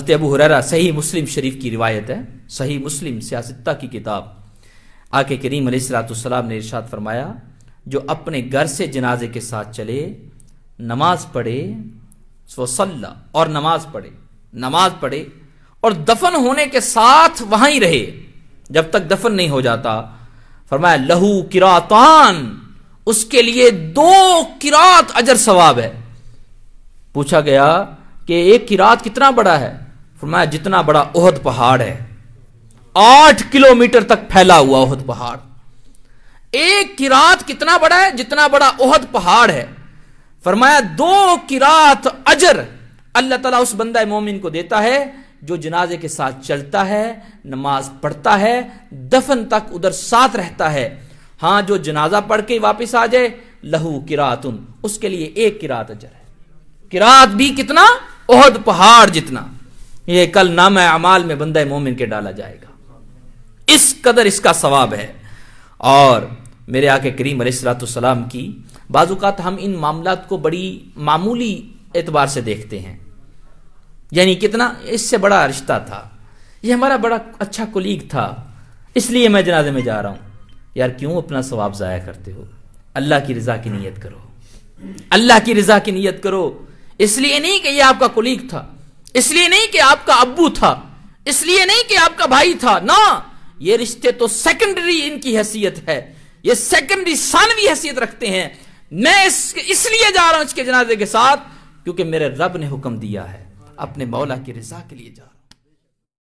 हजरत अबू हुररा सही मुस्लिम शरीफ की रिवायत है सही मुस्लिम सियासत्ता की किताब आके करीम सलाम ने इरशाद फरमाया जो अपने घर से जनाजे के साथ चले नमाज पढ़े वसल्ला और नमाज पढ़े नमाज पढ़े और दफन होने के साथ वहां ही रहे जब तक दफन नहीं हो जाता फरमाया लहू किरातान उसके लिए दो किरात अजर सवाब है पूछा गया कि एक किरात कितना बड़ा है फरमाया जितना बड़ा ओहद पहाड़ है आठ किलोमीटर तक फैला हुआ ओहद पहाड़ एक किरात कितना बड़ा है जितना बड़ा ओहद पहाड़ है फरमाया दो किरात अजर अल्लाह ताला उस बंदा मोमिन को देता है जो जनाजे के साथ चलता है नमाज पढ़ता है दफन तक उधर साथ रहता है हाँ जो जनाजा पढ़ के वापिस आ जाए लहू किरात उसके लिए एक किरात अजर है किरात भी कितना ओहद पहाड़ जितना ये कल नाम अमाल में बंदा मोमिन के डाला जाएगा इस कदर इसका सवाब है और मेरे आके करीम सलाम की बाजूकात हम इन मामला को बड़ी मामूली एतबार से देखते हैं यानी कितना इससे बड़ा रिश्ता था यह हमारा बड़ा अच्छा कुलीग था इसलिए मैं जनाजे में जा रहा हूं यार क्यों अपना स्वाब ज़ाया करते हो अल्लाह की रज़ा की नीयत करो अल्लाह की रज़ा की नीयत करो इसलिए नहीं कि यह आपका कुलीग था इसलिए नहीं कि आपका अबू था इसलिए नहीं कि आपका भाई था ना ये रिश्ते तो सेकेंडरी इनकी हैसियत है ये सेकेंडरी सानवी हैसियत रखते हैं मैं इस, इसलिए जा रहा हूं इसके जनाजे के साथ क्योंकि मेरे रब ने हुक्म दिया है अपने मौला की रजा के लिए जा रहा